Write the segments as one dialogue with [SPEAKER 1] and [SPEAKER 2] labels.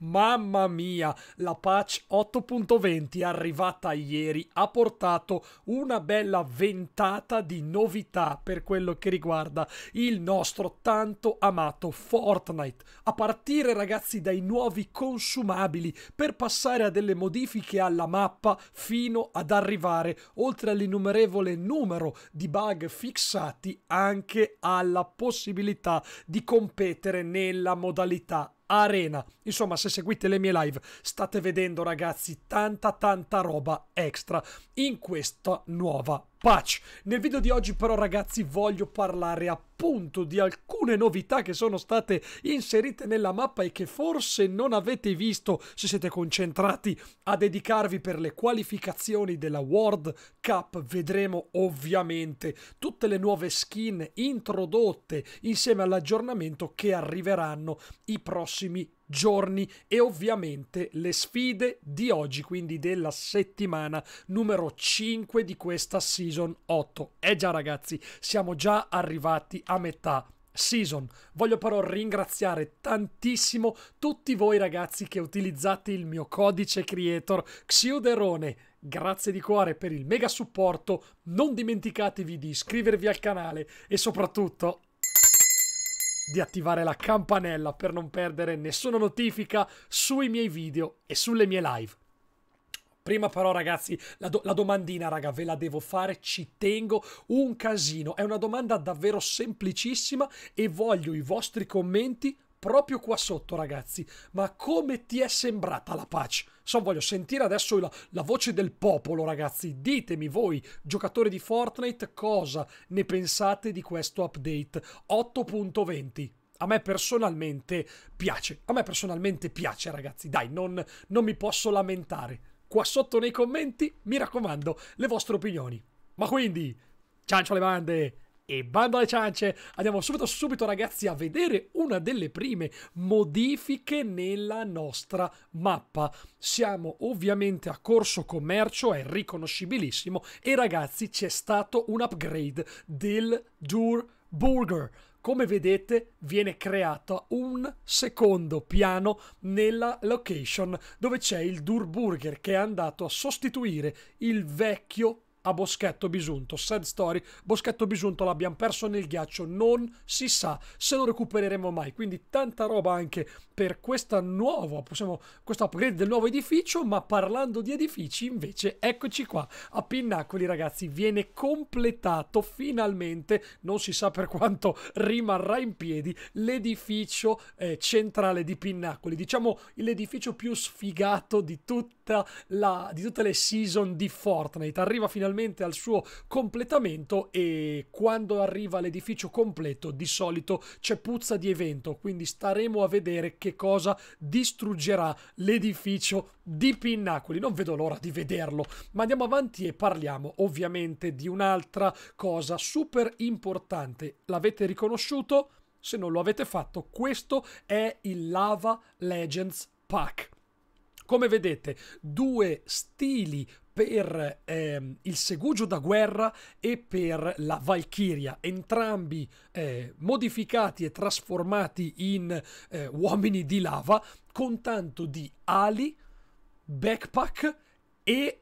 [SPEAKER 1] Mamma mia, la patch 8.20 arrivata ieri ha portato una bella ventata di novità per quello che riguarda il nostro tanto amato Fortnite. A partire ragazzi dai nuovi consumabili per passare a delle modifiche alla mappa fino ad arrivare oltre all'innumerevole numero di bug fissati anche alla possibilità di competere nella modalità Arena. Insomma, se seguite le mie live state vedendo ragazzi tanta tanta roba extra in questa nuova Patch. Nel video di oggi però ragazzi voglio parlare appunto di alcune novità che sono state inserite nella mappa e che forse non avete visto se siete concentrati a dedicarvi per le qualificazioni della World Cup. Vedremo ovviamente tutte le nuove skin introdotte insieme all'aggiornamento che arriveranno i prossimi giorni e ovviamente le sfide di oggi, quindi della settimana numero 5 di questa season 8. E eh già ragazzi, siamo già arrivati a metà Season. Voglio però ringraziare tantissimo tutti voi ragazzi che utilizzate il mio codice creator Xioderone. Grazie di cuore per il mega supporto, non dimenticatevi di iscrivervi al canale e soprattutto di attivare la campanella per non perdere nessuna notifica sui miei video e sulle mie live. Prima però ragazzi, la, do la, domandina raga ve la devo fare, ci tengo un casino, è una domanda davvero semplicissima e voglio i vostri commenti proprio qua sotto, ragazzi. Ma come ti è sembrata la patch? So, voglio sentire adesso la, la, voce del popolo, ragazzi. Ditemi voi, giocatori di Fortnite, cosa ne pensate di questo update 8.20. A me personalmente piace, a me personalmente piace ragazzi, dai, non, non mi posso lamentare. Qua sotto nei commenti, mi raccomando, le vostre opinioni. Ma quindi, ciancio le bande! E bando alle ciance, andiamo subito subito ragazzi a vedere una delle prime modifiche nella nostra mappa. Siamo ovviamente a Corso Commercio, è riconoscibilissimo e ragazzi c'è stato un upgrade del Dur Burger. Come vedete viene creato un secondo piano nella location dove c'è il Dur Burger che è andato a sostituire il vecchio a Boschetto Bisunto. Sad story, Boschetto Bisunto l'abbiamo perso nel ghiaccio, non si sa se lo recupereremo mai. Quindi tanta roba anche per questa nuova, possiamo, questo upgrade del nuovo edificio, ma parlando di edifici invece, eccoci qua, a Pinnacoli ragazzi, viene completato finalmente, non si sa per quanto rimarrà in piedi, l'edificio eh, centrale di Pinnacoli, diciamo l'edificio più sfigato di, tutta la, di tutte le season di Fortnite. Arriva finalmente finalmente al suo completamento e quando arriva l'edificio completo di solito c'è puzza di evento, quindi staremo a vedere che cosa distruggerà l'edificio di Pinnacoli. Non vedo l'ora di vederlo, ma andiamo avanti e parliamo ovviamente di un'altra cosa super importante. L'avete riconosciuto? Se non lo avete fatto, questo è il Lava Legends Pack. Come vedete, due stili per ehm, il segugio da guerra e per la Valchiria, entrambi eh, modificati e trasformati in eh, uomini di lava con tanto di ali, backpack e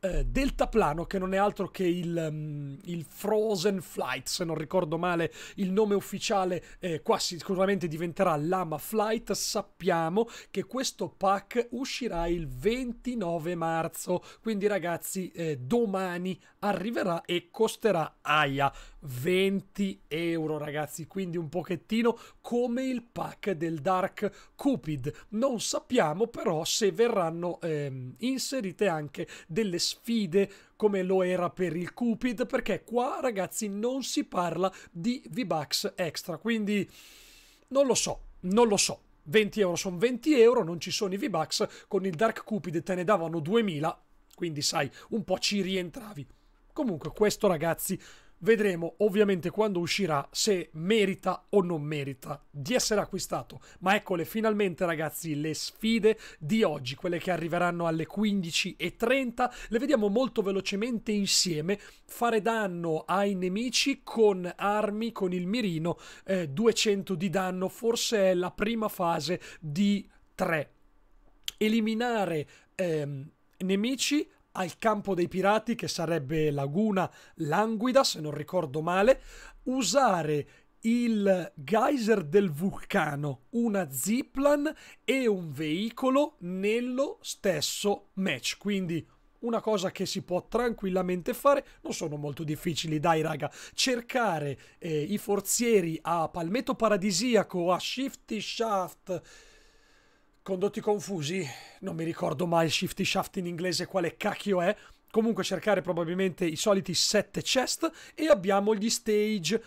[SPEAKER 1] eh, deltaplano che non è altro che il, um, il, Frozen Flight, se non ricordo male il nome ufficiale, eh, qua sicuramente diventerà Lama Flight. Sappiamo che questo pack uscirà il 29 marzo, quindi ragazzi eh, domani arriverà e costerà aia 20 euro ragazzi, quindi un pochettino come il pack del Dark Cupid. Non sappiamo però se verranno ehm, inserite anche delle sfide come lo era per il Cupid, perché qua ragazzi non si parla di V-Bucks extra, quindi non lo so, non lo so. 20 euro sono 20 euro, non ci sono i V-Bucks, con il Dark Cupid te ne davano 2000, quindi sai, un po' ci rientravi. Comunque questo ragazzi Vedremo ovviamente quando uscirà se merita o non merita di essere acquistato. Ma eccole finalmente ragazzi le sfide di oggi, quelle che arriveranno alle 15.30. Le vediamo molto velocemente insieme. Fare danno ai nemici con armi, con il mirino, eh, 200 di danno. Forse è la prima fase di 3. Eliminare... Ehm, nemici al campo dei pirati, che sarebbe Laguna Languida, se non ricordo male, usare il geyser del vulcano, una ziplan e un veicolo nello stesso match. Quindi una cosa che si può tranquillamente fare, non sono molto difficili, dai raga, cercare eh, i forzieri a Palmetto Paradisiaco, a Shifty Shaft condotti confusi, non mi ricordo mai il shifty shaft in inglese quale cacchio è, comunque cercare probabilmente i soliti 7 chest e abbiamo gli stage.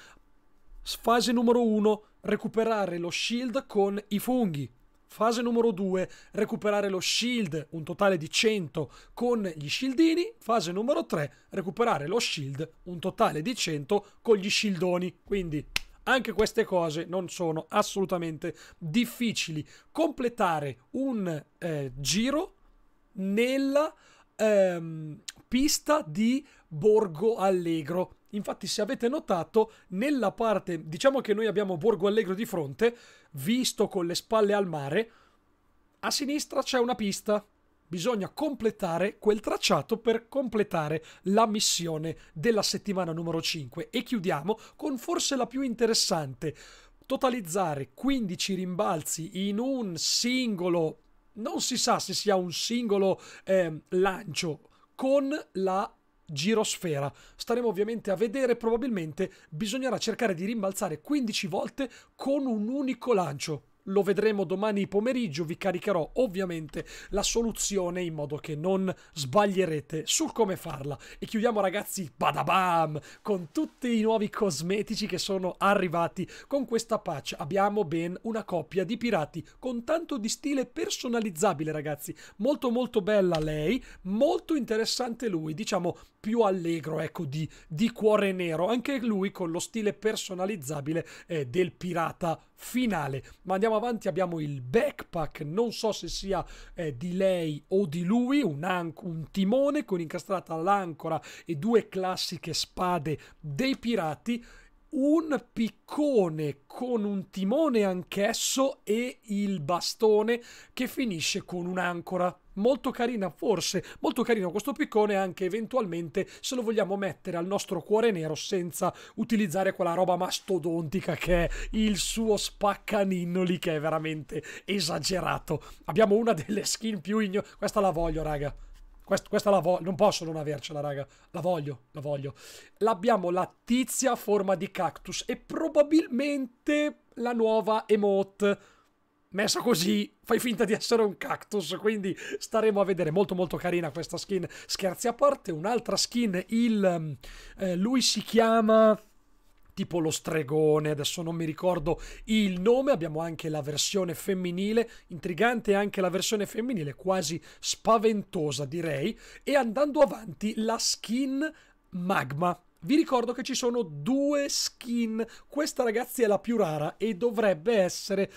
[SPEAKER 1] Fase numero 1, recuperare lo shield con i funghi. Fase numero 2, recuperare lo shield, un totale di 100 con gli shieldini. Fase numero 3, recuperare lo shield, un totale di 100 con gli shieldoni. Quindi anche queste cose non sono assolutamente difficili. Completare un eh, giro nella ehm, pista di Borgo Allegro. Infatti, se avete notato, nella parte, diciamo che noi abbiamo Borgo Allegro di fronte, visto con le spalle al mare, a sinistra c'è una pista bisogna completare quel tracciato per completare la missione della settimana numero 5 e chiudiamo con forse la più interessante totalizzare 15 rimbalzi in un singolo non si sa se sia un singolo eh, lancio con la girosfera. Staremo ovviamente a vedere, probabilmente bisognerà cercare di rimbalzare 15 volte con un unico lancio lo vedremo domani pomeriggio, vi caricherò ovviamente la soluzione in modo che non sbaglierete sul come farla. E chiudiamo ragazzi, badabam, con tutti i nuovi cosmetici che sono arrivati con questa patch. Abbiamo ben una coppia di pirati con tanto di stile personalizzabile ragazzi, molto molto bella lei, molto interessante lui, diciamo più allegro ecco di, di cuore nero, anche lui con lo stile personalizzabile eh, del pirata finale. Ma andiamo andiamo avanti abbiamo il backpack, non so se sia eh, di lei o di lui, un, un timone con incastrata l'ancora e due classiche spade dei pirati un piccone con un timone anch'esso e il bastone che finisce con un'ancora molto carina forse, molto carino questo piccone anche eventualmente se lo vogliamo mettere al nostro cuore nero senza utilizzare quella roba mastodontica che è il suo spaccaninnoli che è veramente esagerato. Abbiamo una delle skin più igno... questa la voglio raga. Questa, questa la voglio, non posso non avercela, raga. La voglio, la voglio. L'abbiamo la tizia a forma di cactus e probabilmente la nuova emote messa così fai finta di essere un cactus, quindi staremo a vedere, molto molto carina questa skin, scherzi a parte, un'altra skin, il, mm, eh, lui si chiama tipo lo stregone, adesso non mi ricordo il nome, abbiamo anche la versione femminile, intrigante anche la versione femminile, quasi spaventosa direi, e andando avanti la skin magma. Vi ricordo che ci sono due skin, questa ragazzi è la più rara e dovrebbe essere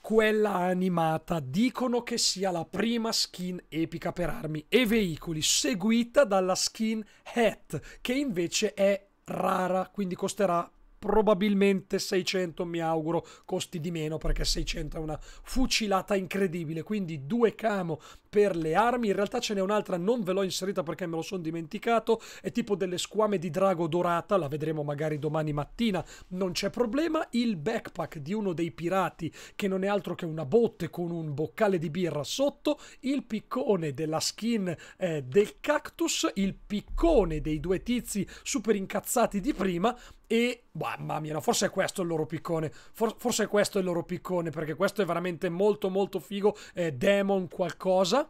[SPEAKER 1] quella animata dicono che sia la prima skin epica per armi e veicoli, seguita dalla skin Hat, che invece è rara, quindi costerà probabilmente 600 mi auguro costi di meno perché 600 è una fucilata incredibile quindi due camo per le armi. In realtà ce n'è un'altra, non ve l'ho inserita perché me lo sono dimenticato. È tipo delle squame di drago dorata, la vedremo magari domani mattina, non c'è problema. Il backpack di uno dei pirati, che non è altro che una botte con un boccale di birra sotto. Il piccone della skin eh, del cactus. Il piccone dei due tizi super incazzati di prima e mamma mia, no, forse è questo il loro piccone, For- forse è questo il loro piccone perché questo è veramente molto molto figo, eh, Demon qualcosa cosa.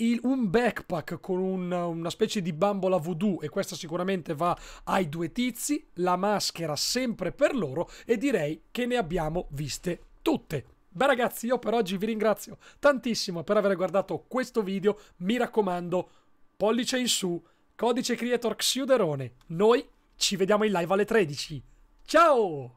[SPEAKER 1] Il, un backpack con un, una specie di bambola voodoo e questa sicuramente va ai due tizi, la maschera sempre per loro e direi che ne abbiamo viste tutte. Beh ragazzi, io per oggi vi ringrazio tantissimo per aver guardato questo video, mi raccomando, pollice in su, codice creator Xiuderone, noi ci vediamo in live alle 13. Ciao!